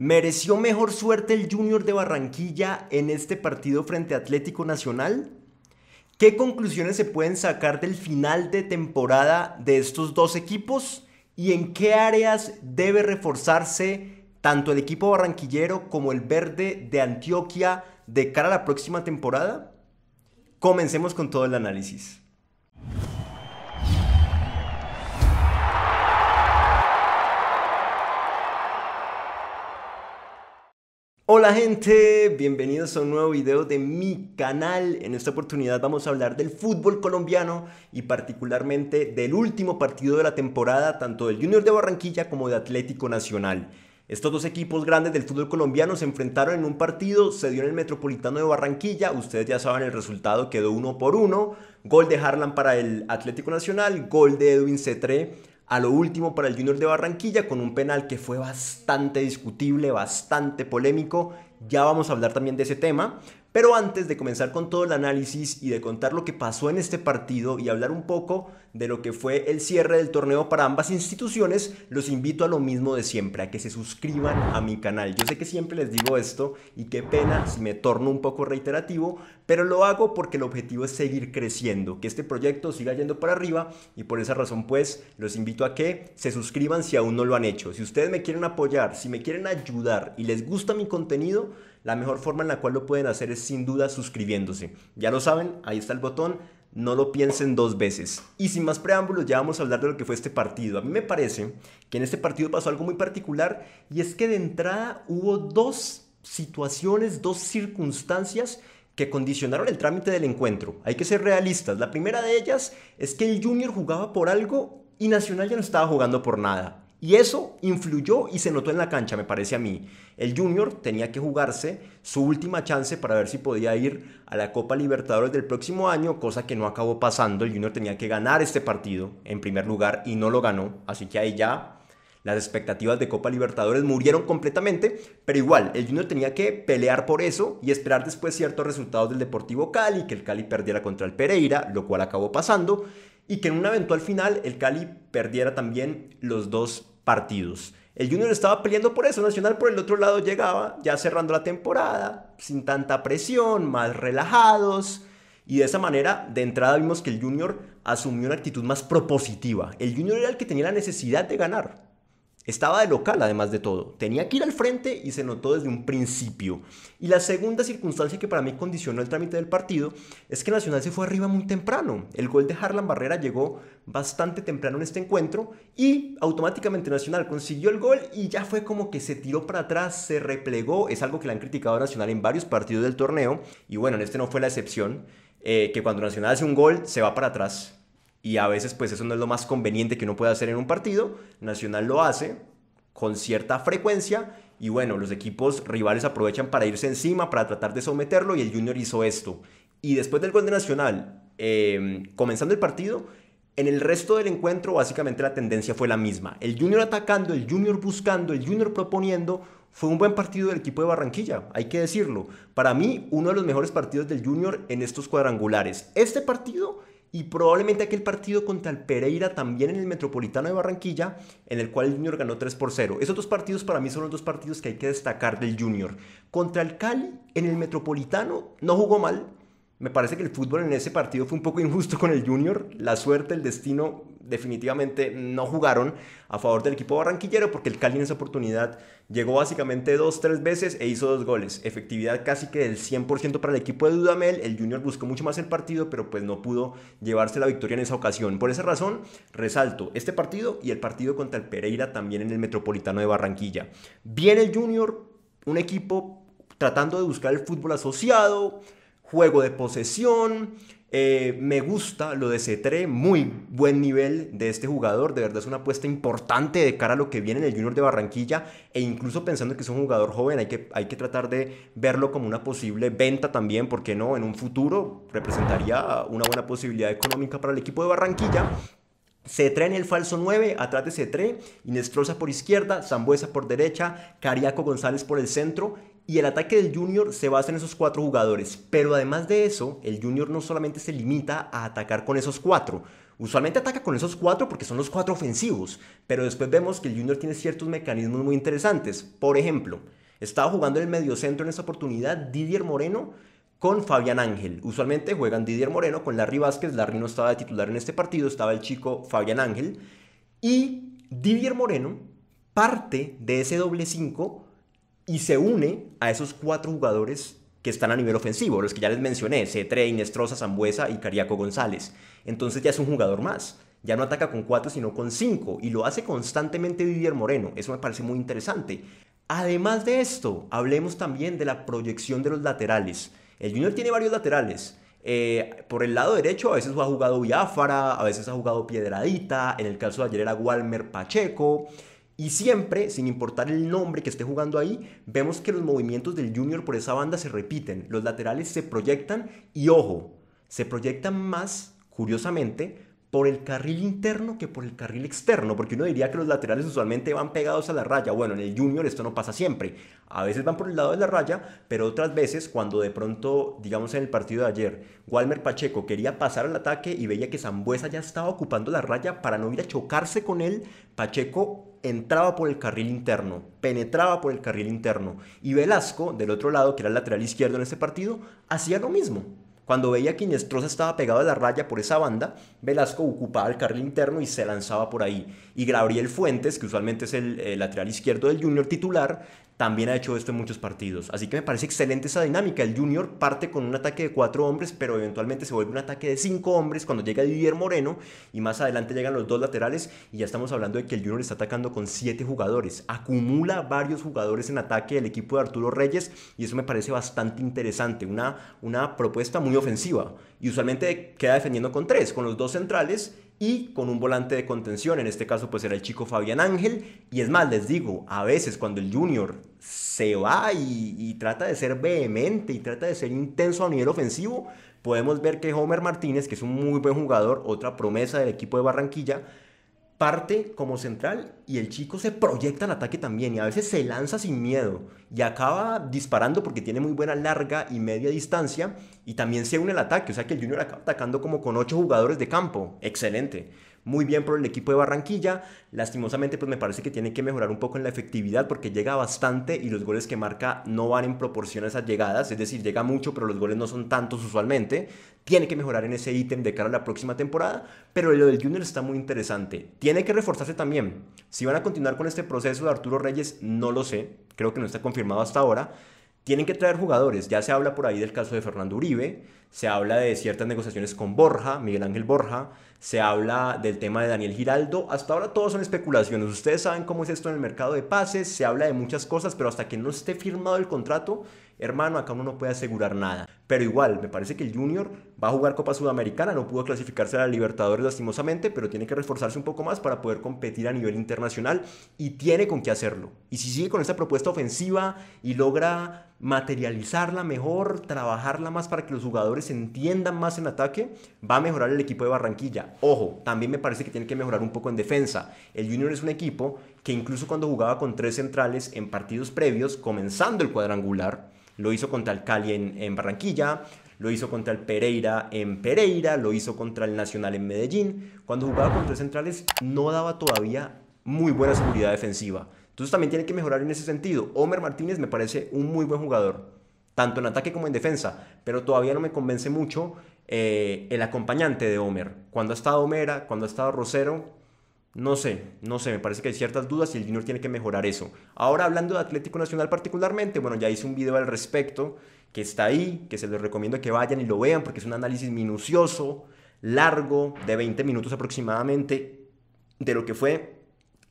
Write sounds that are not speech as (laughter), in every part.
¿Mereció mejor suerte el Junior de Barranquilla en este partido frente a Atlético Nacional? ¿Qué conclusiones se pueden sacar del final de temporada de estos dos equipos? ¿Y en qué áreas debe reforzarse tanto el equipo barranquillero como el verde de Antioquia de cara a la próxima temporada? Comencemos con todo el análisis. Hola gente, bienvenidos a un nuevo video de mi canal. En esta oportunidad vamos a hablar del fútbol colombiano y particularmente del último partido de la temporada tanto del Junior de Barranquilla como de Atlético Nacional. Estos dos equipos grandes del fútbol colombiano se enfrentaron en un partido, se dio en el Metropolitano de Barranquilla, ustedes ya saben el resultado, quedó uno por uno, gol de Harlan para el Atlético Nacional, gol de Edwin Cetré a lo último para el Junior de Barranquilla con un penal que fue bastante discutible, bastante polémico ya vamos a hablar también de ese tema, pero antes de comenzar con todo el análisis y de contar lo que pasó en este partido y hablar un poco de lo que fue el cierre del torneo para ambas instituciones, los invito a lo mismo de siempre, a que se suscriban a mi canal. Yo sé que siempre les digo esto y qué pena si me torno un poco reiterativo, pero lo hago porque el objetivo es seguir creciendo, que este proyecto siga yendo para arriba y por esa razón pues los invito a que se suscriban si aún no lo han hecho. Si ustedes me quieren apoyar, si me quieren ayudar y les gusta mi contenido, la mejor forma en la cual lo pueden hacer es sin duda suscribiéndose. Ya lo saben, ahí está el botón, no lo piensen dos veces. Y sin más preámbulos, ya vamos a hablar de lo que fue este partido. A mí me parece que en este partido pasó algo muy particular y es que de entrada hubo dos situaciones, dos circunstancias que condicionaron el trámite del encuentro. Hay que ser realistas. La primera de ellas es que el Junior jugaba por algo y Nacional ya no estaba jugando por nada. Y eso influyó y se notó en la cancha, me parece a mí. El Junior tenía que jugarse su última chance para ver si podía ir a la Copa Libertadores del próximo año, cosa que no acabó pasando. El Junior tenía que ganar este partido en primer lugar y no lo ganó. Así que ahí ya las expectativas de Copa Libertadores murieron completamente, pero igual, el Junior tenía que pelear por eso y esperar después ciertos resultados del Deportivo Cali, que el Cali perdiera contra el Pereira, lo cual acabó pasando, y que en un eventual final el Cali perdiera también los dos partidos. El Junior estaba peleando por eso, Nacional por el otro lado llegaba ya cerrando la temporada, sin tanta presión, más relajados. Y de esa manera, de entrada vimos que el Junior asumió una actitud más propositiva. El Junior era el que tenía la necesidad de ganar. Estaba de local, además de todo. Tenía que ir al frente y se notó desde un principio. Y la segunda circunstancia que para mí condicionó el trámite del partido es que Nacional se fue arriba muy temprano. El gol de Harlan Barrera llegó bastante temprano en este encuentro y automáticamente Nacional consiguió el gol y ya fue como que se tiró para atrás, se replegó. Es algo que le han criticado a Nacional en varios partidos del torneo y bueno, en este no fue la excepción. Eh, que cuando Nacional hace un gol se va para atrás, y a veces pues eso no es lo más conveniente que uno puede hacer en un partido. Nacional lo hace con cierta frecuencia y bueno, los equipos rivales aprovechan para irse encima, para tratar de someterlo y el Junior hizo esto. Y después del gol de Nacional, em, comenzando el partido, en el resto del encuentro básicamente la tendencia fue la misma. El Junior atacando, el Junior buscando, el Junior proponiendo. Fue un buen partido del equipo de Barranquilla, hay que decirlo. Para mí, uno de los mejores partidos del Junior en estos cuadrangulares. Este partido y probablemente aquel partido contra el Pereira también en el Metropolitano de Barranquilla, en el cual el Junior ganó 3 por 0. Esos dos partidos para mí son los dos partidos que hay que destacar del Junior. Contra el Cali, en el Metropolitano, no jugó mal. Me parece que el fútbol en ese partido fue un poco (laughs) injusto con el Junior. La suerte, el destino definitivamente no jugaron a favor del equipo barranquillero porque el Cali en esa oportunidad llegó básicamente dos, tres veces e hizo dos goles. Efectividad casi que del 100% para el equipo de Dudamel. El Junior buscó mucho más el partido, pero pues no pudo llevarse la victoria en esa ocasión. Por esa razón, resalto este partido y el partido contra el Pereira también en el Metropolitano de Barranquilla. Viene el Junior, un equipo tratando de buscar el fútbol asociado, juego de posesión eh, me gusta lo de Cetré, muy buen nivel de este jugador, de verdad es una apuesta importante de cara a lo que viene en el Junior de Barranquilla e incluso pensando que es un jugador joven, hay que, hay que tratar de verlo como una posible venta también, porque no, en un futuro representaría una buena posibilidad económica para el equipo de Barranquilla. Cetré en el falso 9, atrás de Cetré, Inestrosa por izquierda, Zambuesa por derecha, Cariaco González por el centro y el ataque del Junior se basa en esos cuatro jugadores. Pero además de eso, el Junior no solamente se limita a atacar con esos cuatro. Usualmente ataca con esos cuatro porque son los cuatro ofensivos. Pero después vemos que el Junior tiene ciertos mecanismos muy interesantes. Por ejemplo, estaba jugando el mediocentro en esa oportunidad Didier Moreno con Fabián Ángel. Usualmente juegan Didier Moreno con Larry Vázquez. Larry no estaba de titular en este partido, estaba el chico Fabián Ángel. Y Didier Moreno parte de ese doble cinco y se une a esos cuatro jugadores que están a nivel ofensivo, los que ya les mencioné, Cetre, 3 Inestrosa, Zambuesa y Cariaco González. Entonces ya es un jugador más. Ya no ataca con cuatro, sino con cinco. Y lo hace constantemente Vivier Moreno. Eso me parece muy interesante. Además de esto, hablemos también de la proyección de los laterales. El Junior tiene varios laterales. Eh, por el lado derecho a veces ha jugado Biafara, a veces ha jugado Piedradita, en el caso de ayer era Walmer Pacheco, y siempre, sin importar el nombre que esté jugando ahí, vemos que los movimientos del junior por esa banda se repiten, los laterales se proyectan y ojo, se proyectan más, curiosamente, por el carril interno que por el carril externo, porque uno diría que los laterales usualmente van pegados a la raya. Bueno, en el junior esto no pasa siempre. A veces van por el lado de la raya, pero otras veces cuando de pronto, digamos en el partido de ayer, Walmer Pacheco quería pasar al ataque y veía que Zambuesa ya estaba ocupando la raya para no ir a chocarse con él, Pacheco entraba por el carril interno, penetraba por el carril interno. Y Velasco, del otro lado, que era el lateral izquierdo en ese partido, hacía lo mismo cuando veía que Inestrosa estaba pegado a la raya por esa banda, Velasco ocupaba el carril interno y se lanzaba por ahí. Y Gabriel Fuentes, que usualmente es el, lateral izquierdo del Junior titular, también ha hecho esto en muchos partidos. Así que me parece excelente esa dinámica. El Junior parte con un ataque de cuatro hombres, pero eventualmente se vuelve un ataque de cinco hombres cuando llega Didier Moreno y más adelante llegan los dos laterales y ya estamos hablando de que el Junior está atacando con siete jugadores. Acumula varios jugadores en ataque del equipo de Arturo Reyes y eso me parece bastante interesante. Una, una propuesta muy ofensiva y usualmente queda defendiendo con tres, con los dos centrales y con un volante de contención. En este caso, pues era el chico Fabián Ángel. Y es más, les digo, a veces cuando el junior se va y, trata de ser vehemente y trata de ser intenso a nivel ofensivo, podemos ver que Homer Martínez, que es un muy buen jugador, otra promesa del equipo de Barranquilla, parte como central y el chico se proyecta al ataque también y a veces se lanza sin miedo y acaba disparando porque tiene muy buena larga y media distancia y también se une al ataque, o sea que el Junior acaba atacando como con ocho jugadores de campo, excelente muy bien por el equipo de Barranquilla. Lastimosamente, pues me parece que tiene que mejorar un poco en la efectividad porque llega bastante y los goles que marca no van en proporción a esas llegadas. Es decir, llega mucho, pero los goles no son tantos usualmente. Tiene que mejorar en ese ítem de cara a la próxima temporada. Pero lo del Junior está muy interesante. Tiene que reforzarse también. Si van a continuar con este proceso de Arturo Reyes, no lo sé. Creo que no está confirmado hasta ahora tienen que traer jugadores. Ya se habla por ahí del caso de Fernando Uribe, se habla de ciertas negociaciones con Borja, Miguel Ángel Borja, se habla del tema de Daniel Giraldo. Hasta ahora todo son especulaciones. Ustedes saben cómo es esto en el mercado de pases, se habla de muchas cosas, pero hasta que no esté firmado el contrato, hermano, acá uno no puede asegurar nada. Pero igual, me parece que el Junior va a jugar Copa Sudamericana, no pudo clasificarse a la Libertadores lastimosamente, pero tiene que reforzarse un poco más para poder competir a nivel internacional y tiene con qué hacerlo. Y si sigue con esta propuesta ofensiva y logra materializarla mejor, trabajarla más para que los jugadores entiendan más en ataque, va a mejorar el equipo de Barranquilla. Ojo, también me parece que tiene que mejorar un poco en defensa. El Junior es un equipo que incluso cuando jugaba con tres centrales en partidos previos, comenzando el cuadrangular, lo hizo contra el Cali en, Barranquilla, lo hizo contra el Pereira en Pereira, lo hizo contra el Nacional en Medellín. Cuando jugaba con tres centrales no daba todavía muy buena seguridad defensiva. Entonces también tiene que mejorar en ese sentido. Homer Martínez me parece un muy buen jugador, tanto en ataque como en defensa, pero todavía no me convence mucho eh, el acompañante de Homer. Cuando ha estado Homera, cuando ha estado Rosero, no sé, no sé, me parece que hay ciertas dudas y el Junior tiene que mejorar eso. Ahora hablando de Atlético Nacional particularmente, bueno, ya hice un video al respecto que está ahí, que se les recomiendo que vayan y lo vean porque es un análisis minucioso, largo, de 20 minutos aproximadamente, de lo que fue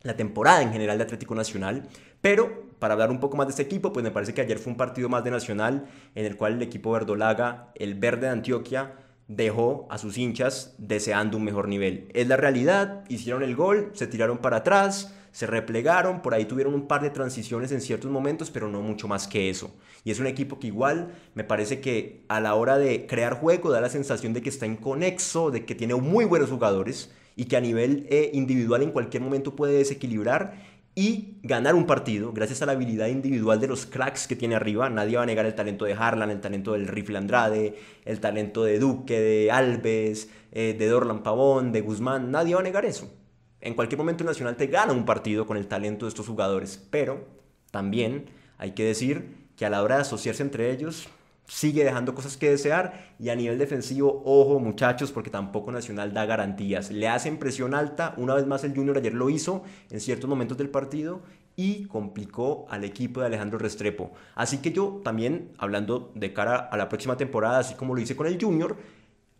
la temporada en general de Atlético Nacional. Pero para hablar un poco más de este equipo, pues me parece que ayer fue un partido más de Nacional en el cual el equipo verdolaga, el verde de Antioquia, dejó a sus hinchas deseando un mejor nivel. Es la realidad, hicieron el gol, se tiraron para atrás, se replegaron, por ahí tuvieron un par de transiciones en ciertos momentos, pero no mucho más que eso. Y es un equipo que igual me parece que a la hora de crear juego da la sensación de que está inconexo, de que tiene muy buenos jugadores y que a nivel eh, individual en cualquier momento puede desequilibrar y ganar un partido gracias a la habilidad individual de los cracks que tiene arriba. Nadie va a negar el talento de Harlan, el talento del Rifle Andrade, el talento de Duque, de Alves, eh, de Dorlan Pavón, de Guzmán. Nadie va a negar eso. En cualquier momento Nacional te gana un partido con el talento de estos jugadores, pero también hay que decir que a la hora de asociarse entre ellos, sigue dejando cosas que desear y a nivel defensivo, ojo muchachos, porque tampoco Nacional da garantías. Le hacen presión alta, una vez más el Junior ayer lo hizo en ciertos momentos del partido y complicó al equipo de Alejandro Restrepo. Así que yo también, hablando de cara a la próxima temporada, así como lo hice con el Junior,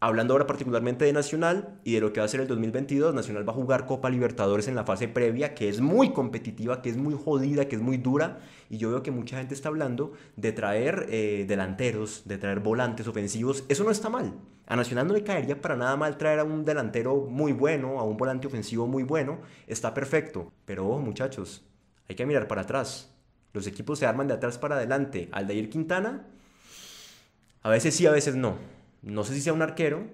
Hablando ahora particularmente de Nacional y de lo que va a ser el 2022, Nacional va a jugar Copa Libertadores en la fase previa, que es muy competitiva, que es muy jodida, que es muy dura. Y yo veo que mucha gente está hablando de traer eh, delanteros, de traer volantes ofensivos. Eso no está mal. A Nacional no le caería para nada mal traer a un delantero muy bueno, a un volante ofensivo muy bueno. Está perfecto. Pero muchachos, hay que mirar para atrás. Los equipos se arman de atrás para adelante. ¿Al Aldair Quintana, a veces sí, a veces no no sé si sea un arquero,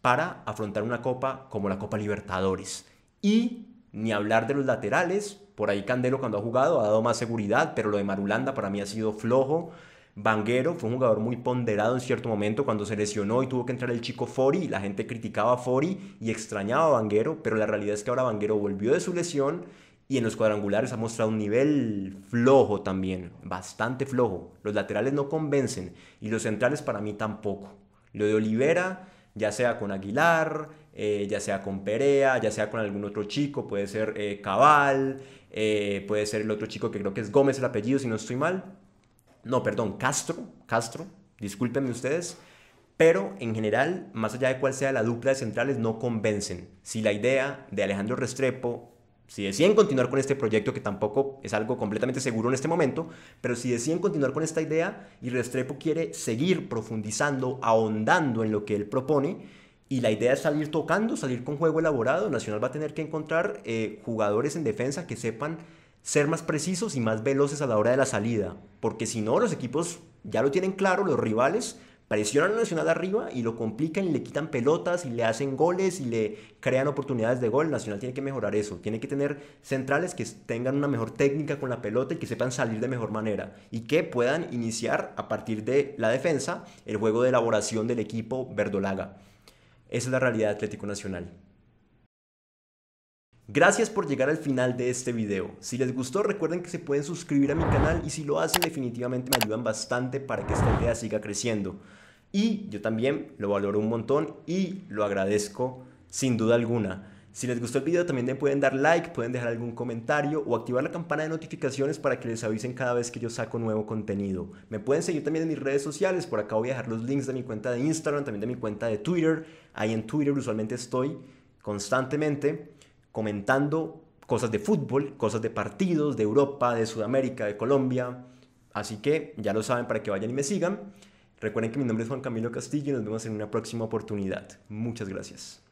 para afrontar una copa como la Copa Libertadores. Y ni hablar de los laterales, por ahí Candelo cuando ha jugado ha dado más seguridad, pero lo de Marulanda para mí ha sido flojo. Banguero fue un jugador muy ponderado en cierto momento cuando se lesionó y tuvo que entrar el chico Fori. La gente criticaba a Fori y extrañaba a Vanguero, pero la realidad es que ahora Banguero volvió de su lesión y en los cuadrangulares ha mostrado un nivel flojo también, bastante flojo. Los laterales no convencen y los centrales para mí tampoco. Lo de Olivera, ya sea con Aguilar, eh, ya sea con Perea, ya sea con algún otro chico, puede ser eh, Cabal, eh, puede ser el otro chico que creo que es Gómez el apellido, si no estoy mal. No, perdón, Castro, Castro, discúlpenme ustedes, pero en general, más allá de cuál sea la dupla de centrales, no convencen. Si la idea de Alejandro Restrepo si deciden continuar con este proyecto, que tampoco es algo completamente seguro en este momento, pero si deciden continuar con esta idea y Restrepo quiere seguir profundizando, ahondando en lo que él propone, y la idea es salir tocando, salir con juego elaborado, Nacional va a tener que encontrar eh, jugadores en defensa que sepan ser más precisos y más veloces a la hora de la salida, porque si no, los equipos ya lo tienen claro, los rivales, a Nacional arriba y lo complican y le quitan pelotas y le hacen goles y le crean oportunidades de gol. Nacional tiene que mejorar eso. Tiene que tener centrales que tengan una mejor técnica con la pelota y que sepan salir de mejor manera y que puedan iniciar a partir de la defensa el juego de elaboración del equipo verdolaga. Esa es la realidad de Atlético Nacional. Gracias por llegar al final de este video. Si les gustó recuerden que se pueden suscribir a mi canal y si lo hacen definitivamente me ayudan bastante para que esta idea siga creciendo. Y yo también lo valoro un montón y lo agradezco sin duda alguna. Si les gustó el video también pueden dar like, pueden dejar algún comentario o activar la campana de notificaciones para que les avisen cada vez que yo saco nuevo contenido. Me pueden seguir también en mis redes sociales, por acá voy a dejar los links de mi cuenta de Instagram, también de mi cuenta de Twitter. Ahí en Twitter usualmente estoy constantemente comentando cosas de fútbol, cosas de partidos, de Europa, de Sudamérica, de Colombia. Así que ya lo saben para que vayan y me sigan. Recuerden que mi nombre es Juan Camilo Castillo y nos vemos en una próxima oportunidad. Muchas gracias.